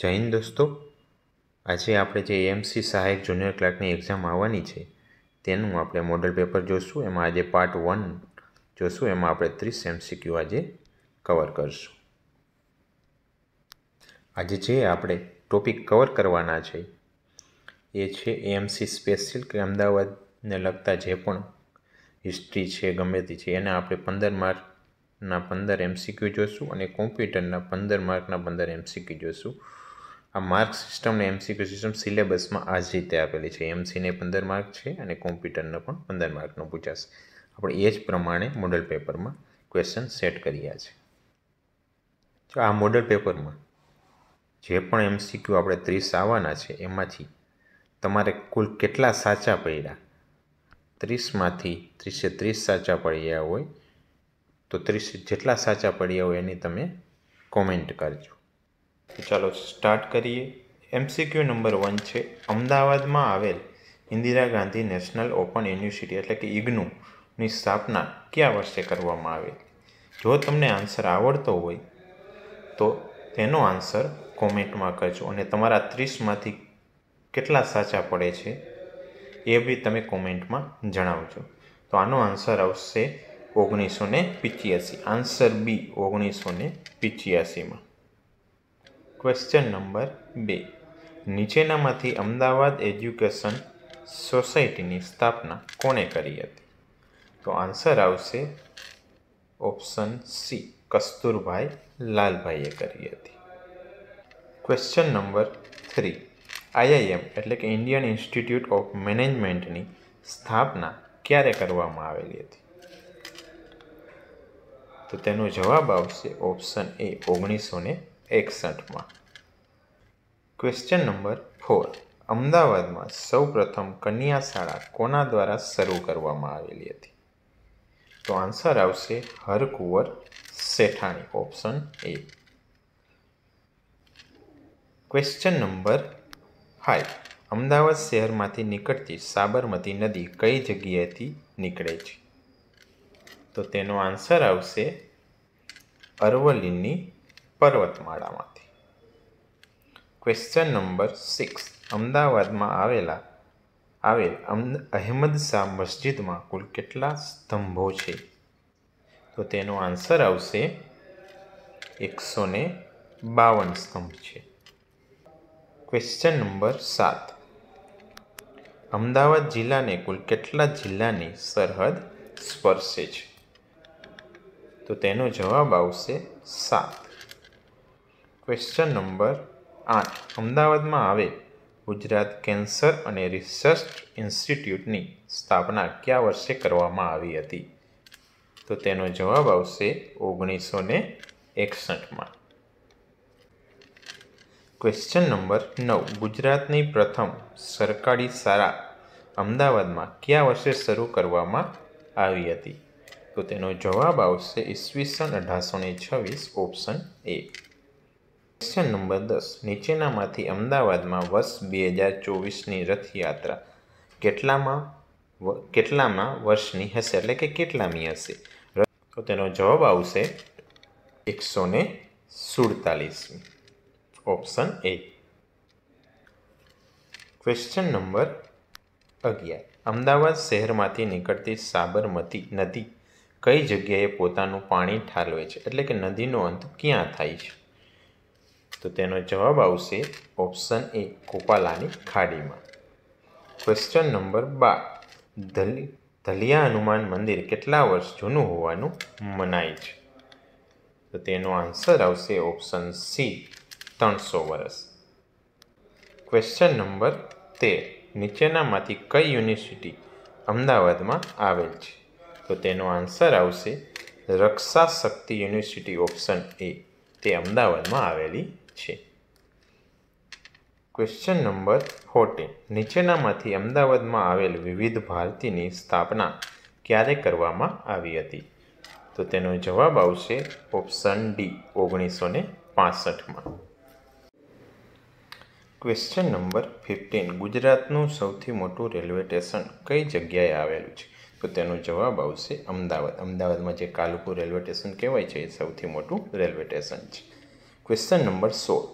જય હિન્દ દોસ્તો આજે આપણે જે એએમસી સહાયક જુનિયર ક્લાર્કની એક્ઝામ આવવાની છે તેનું આપણે મોડલ પેપર જોશું એમાં આજે પાર્ટ વન જોશું એમાં આપણે ત્રીસ એમસીક્યુ આજે કવર કરશું આજે જે આપણે ટોપિક કવર કરવાના છે એ છે એમસી સ્પેશિયલ કે અમદાવાદને લગતા જે પણ હિસ્ટ્રી છે ગમે તે છે એને આપણે પંદર માર્કના પંદર એમસીક્યુ જોશું અને કોમ્પ્યુટરના પંદર માર્કના પંદર એમસીક્યુ જોશું આ માર્ક સિસ્ટમને એમસીક્યુ સિસ્ટમ સિલેબસમાં આ જ રીતે આપેલી છે એમસીને પંદર માર્ક છે અને કોમ્પ્યુટરનો પણ પંદર માર્કનો પૂછાશે આપણે એ જ પ્રમાણે મોડલ પેપરમાં ક્વેશ્ચન સેટ કર્યા છે તો આ મોડલ પેપરમાં જે પણ એમસીક્યુ આપણે ત્રીસ આવવાના છે એમાંથી તમારે કુલ કેટલા સાચા પડ્યા ત્રીસમાંથી ત્રીસે ત્રીસ સાચા પડ્યા હોય તો ત્રીસ જેટલા સાચા પડ્યા હોય એની તમે કોમેન્ટ કરજો તો ચાલો સ્ટાર્ટ કરીએ એમસીક્યુ નંબર વન છે અમદાવાદમાં આવેલ Indira Gandhi national open university એટલે કે ઇગ્નુની સ્થાપના કયા વર્ષે કરવામાં આવે જો તમને આન્સર આવડતો હોય તો તેનો આન્સર કોમેન્ટમાં કરજો અને તમારા ત્રીસમાંથી કેટલા સાચા પડે છે એ બી તમે કોમેન્ટમાં જણાવજો તો આનો આન્સર આવશે ઓગણીસો ને પિચ્યાસી આન્સર બી ઓગણીસો ને પિચ્યાસીમાં ક્વેશ્ચન નંબર બે નીચેનામાંથી અમદાવાદ એજ્યુકેશન સોસાયટીની સ્થાપના કોણે કરી હતી તો આન્સર આવશે ઓપ્શન સી કસ્તુરભાઈ લાલભાઈએ કરી હતી ક્વેશ્ચન નંબર થ્રી આઈઆઈએમ એટલે કે ઇન્ડિયન ઇન્સ્ટિટ્યૂટ ઓફ મેનેજમેન્ટની સ્થાપના ક્યારે કરવામાં આવેલી હતી તો તેનો જવાબ આવશે ઓપ્શન એ ઓગણીસો ને એકસઠમાં ક્વેશ્ચન નંબર ફોર અમદાવાદમાં સૌપ્રથમ કન્યા શાળા કોના દ્વારા શરૂ કરવામાં આવેલી હતી તો આન્સર આવશે Harkunvar Shethani option A question number five Ahmedabad શહેરમાંથી નીકળતી સાબરમતી નદી કઈ જગ્યાએથી નીકળે છે તો તેનો આન્સર આવશે અરવલ્લીની પર્વતમાળામાંથી ક્વેશ્ચન નંબર સિક્સ અમદાવાદમાં આવેલા આવેલ અહેમદ શાહ મસ્જિદમાં કુલ કેટલા સ્તંભો છે તો તેનો આન્સર આવશે એકસો ને બાવન સ્તંભ છે ક્વેશ્ચન નંબર સાત અમદાવાદ જિલ્લાને કુલ કેટલા જિલ્લાની સરહદ સ્પર્શે છે તો તેનો જવાબ આવશે સાત ક્વેશ્ચન નંબર આઠ અમદાવાદમાં આવેલ ગુજરાત કેન્સર અને રિસર્ચ ઇન્સ્ટિટ્યૂટની સ્થાપના કયા વર્ષે કરવામાં આવી હતી તો તેનો જવાબ આવશે ઓગણીસો ને એકસઠમાં ક્વેશ્ચન નંબર નવ ગુજરાતની પ્રથમ સરકારી શાળા અમદાવાદમાં કયા વર્ષે શરૂ કરવામાં આવી હતી તો તેનો જવાબ આવશે ઈસવીસન અઢારસો ને છવ્વીસ ઓપ્શન એ ક્વેશ્ચન નંબર દસ નીચેનામાંથી અમદાવાદમાં વર્ષ બે હજાર ચોવીસની રથયાત્રા કેટલામાં કેટલામાં વર્ષની હશે એટલે કે કેટલામી હશે તો તેનો જવાબ આવશે એકસો ને સુડતાલીસમી ઓપ્શન એ ક્વેશ્ચન નંબર અગિયાર અમદાવાદ શહેરમાંથી નીકળતી સાબરમતી નદી કઈ જગ્યાએ પોતાનું પાણી ઠાલવે છે એટલે કે નદીનો અંત ક્યાં થાય છે તો તેનો જવાબ આવશે ઓપ્શન એ કોપાલાની ખાડીમાં ક્વેશ્ચન નંબર બાર ધલી ધલિયા હનુમાન મંદિર કેટલા વર્ષ જૂનું હોવાનું મનાય છે તો તેનો આન્સર આવશે ઓપ્શન સી ત્રણસો વર્ષ ક્વેશ્ચન નંબર તેર નીચેનામાંથી કઈ યુનિવર્સિટી અમદાવાદમાં આવેલ છે તો તેનો આન્સર આવશે રક્ષા શક્તિ યુનિવર્સિટી ઓપ્શન એ તે અમદાવાદમાં આવેલી છે ક્વેશ્ચન નંબર ફોર્ટીન નીચેનામાંથી અમદાવાદમાં આવેલ વિવિધ ભારતીની સ્થાપના ક્યારે કરવામાં આવી હતી તો તેનો જવાબ આવશે ઓપ્શન ડી ઓગણીસો ને પાસઠમાં ક્વેશ્ચન નંબર ફિફ્ટીન ગુજરાતનું સૌથી મોટું રેલવે સ્ટેશન કઈ જગ્યાએ આવેલું છે તો તેનો જવાબ આવશે અમદાવાદ અમદાવાદમાં જે કાલુપુર રેલવે સ્ટેશન કહેવાય છે એ સૌથી મોટું રેલવે સ્ટેશન છે ક્વેશ્ચન નંબર સોળ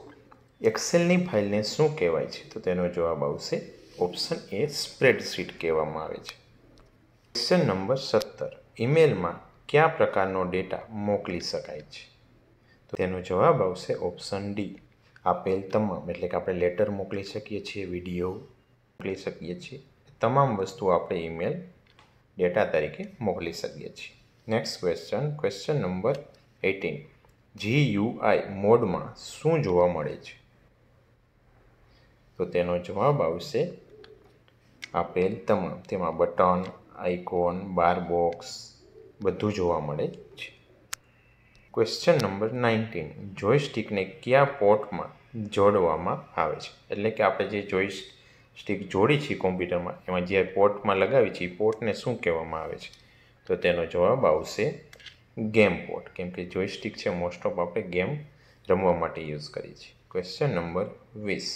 એક્સેલની ફાઇલને શું કહેવાય છે તો તેનો જવાબ આવશે ઓપ્શન એ સ્પ્રેડશીટ કહેવામાં આવે છે ક્વેશ્ચન નંબર સત્તર ઈમેલમાં કયા પ્રકારનો ડેટા મોકલી શકાય છે તો તેનો જવાબ આવશે ઓપ્શન ડી આપેલ તમામ એટલે કે આપણે લેટર મોકલી શકીએ છીએ વિડીયો મોકલી શકીએ છીએ તમામ વસ્તુ આપણે ઈમેલ ડેટા તરીકે મોકલી શકીએ છીએ next question question number eighteen GUI મોડમાં શું જોવા મળે છે તો તેનો જવાબ આવશે આપેલ તમામ તેમાં બટન આઇકોન બાર બોક્સ બધું જોવા મળે છે ક્વેશ્ચન નંબર નાઇન્ટીન જોઈસ્ટિકને કયા પોર્ટમાં જોડવામાં આવે છે એટલે કે આપણે જે જોઈ સ્ટીક જોડી છીએ કોમ્પ્યુટરમાં એમાં જે પોર્ટમાં લગાવી છીએ એ પોર્ટને શું કહેવામાં આવે છે તો તેનો જવાબ આવશે ગેમ પોર્ટ કેમ કે જોઈસ્ટિક છે મોસ્ટ ઓફ આપણે ગેમ રમવા માટે યુઝ કરીએ છીએ ક્વેશ્ચન નંબર વીસ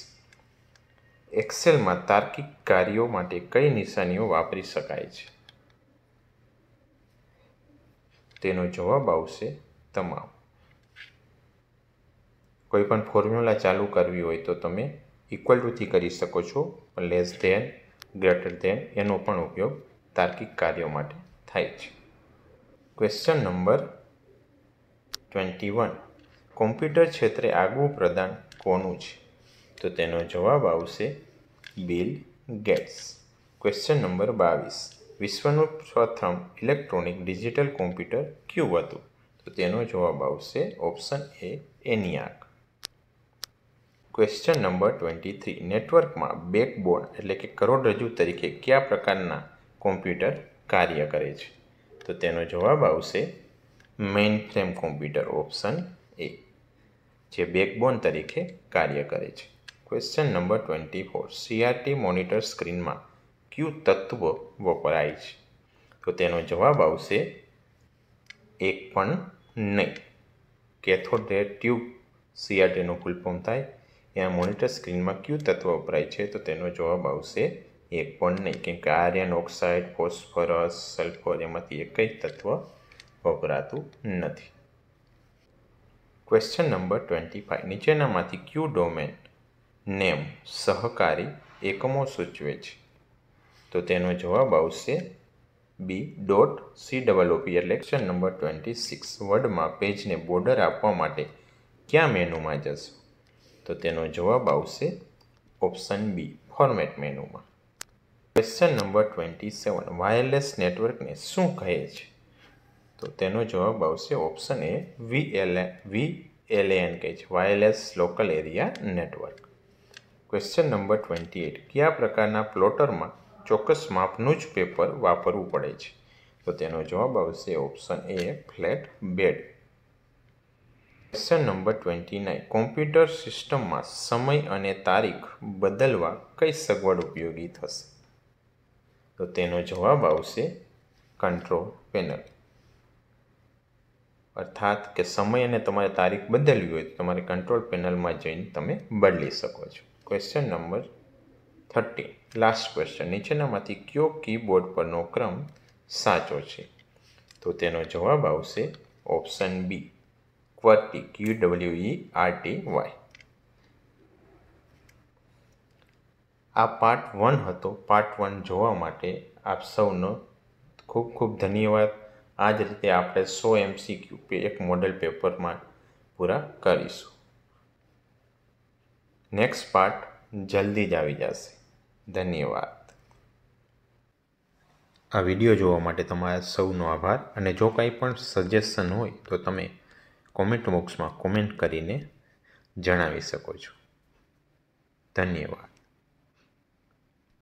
એક્સેલમાં તાર્કિક કાર્યો માટે કઈ નિશાનીઓ વાપરી શકાય છે તેનો જવાબ આવશે તમામ કોઈપણ ફોર્મ્યુલા ચાલુ કરવી હોય તો તમે ઇક્વલ ટુથી કરી શકો છો લેસ ધેન ગ્રેટર ધેન એનો પણ ઉપયોગ તાર્કિક કાર્યો માટે થાય છે question number twenty one computer ક્ષેત્રે આગવું પ્રદાન કોનું છે તો તેનો જવાબ આવશે બિલ ગેટ્સ ક્વેશ્ચન નંબર બાવીસ વિશ્વનું પ્રથમ ઇલેક્ટ્રોનિક ડિજિટલ કોમ્પ્યુટર ક્યું હતું તો તેનો જવાબ આવશે option A ENIAC question number twenty three નેટવર્કમાં બેકબોન એટલે કે કરોડરજ્જુ તરીકે કયા પ્રકારના કોમ્પ્યુટર કાર્ય કરે છે તો તેનો જવાબ આવશે mainframe computer option A જે બેકબોન તરીકે કાર્ય કરે છે question number twenty four CRT monitor સ્ક્રીનમાં કયું તત્વ વપરાય છે તો તેનો જવાબ આવશે એક પણ નહીં કેથોડ ટ્યુબ સીઆરટીનું ફૂલ ફોર્મ થાય ત્યાં મોનિટર સ્ક્રીનમાં કયું તત્વ વપરાય છે તો તેનો જવાબ આવશે એક પણ નહીં કેમ કે આર્યન ઓક્સાઇડ ફોસ્ફરસ સલ્ફર એમાંથી એકય તત્વ વપરાતું નથી ક્વેશ્ચન નંબર ટ્વેન્ટી ફાઇવ નીચેનામાંથી ક્યુ ડોમેન નેમ સહકારી એકમો સૂચવે છે તો તેનો જવાબ આવશે B dot C double O P એટલે ક્વેશ્ચન નંબર ટ્વેન્ટી સિક્સ વર્ડમાં પેજને બોર્ડર આપવા માટે ક્યાં મેનુમાં જશો તો તેનો જવાબ આવશે ઓપ્શન બી ફોર્મેટ મેનુમાં question number twenty seven wireless નેટવર્કને શું કહે છે તો તેનો જવાબ આવશે option A V V L V L N કહે છે wireless local area network question number twenty eight કયા પ્રકારના પ્લોટરમાં ચોક્કસ માપનું જ પેપર વાપરવું પડે છે તો તેનો જવાબ આવશે option A flat bed question number twenty nine computer સિસ્ટમમાં સમય અને તારીખ બદલવા કઈ સગવડ ઉપયોગી થશે તો તેનો જવાબ આવશે કંટ્રોલ પેનલ અર્થાત કે સમય અને તમારે તારીખ બદલવી હોય તો તમારે કંટ્રોલ પેનલમાં જઈને તમે બદલી શકો છો question number thirty last question નીચેનામાંથી કયો કીબોર્ડ પરનો ક્રમ સાચો છે તો તેનો જવાબ આવશે option B qwerty Q W E R T Y આ પાર્ટ વન હતો પાર્ટ વન જોવા માટે આપ સૌનો ખૂબ ખૂબ ધન્યવાદ આ જ રીતે આપણે સો એમસીક્યુ એક મોડલ પેપરમાં પૂરા કરીશું નેક્સ્ટ પાર્ટ જલ્દી જ આવી જશે ધન્યવાદ આ વિડીયો જોવા માટે તમારા સૌનો આભાર અને જો કંઈ પણ સજેશન હોય તો તમે કોમેન્ટ બોક્સમાં કોમેન્ટ કરીને જણાવી શકો છો ધન્યવાદ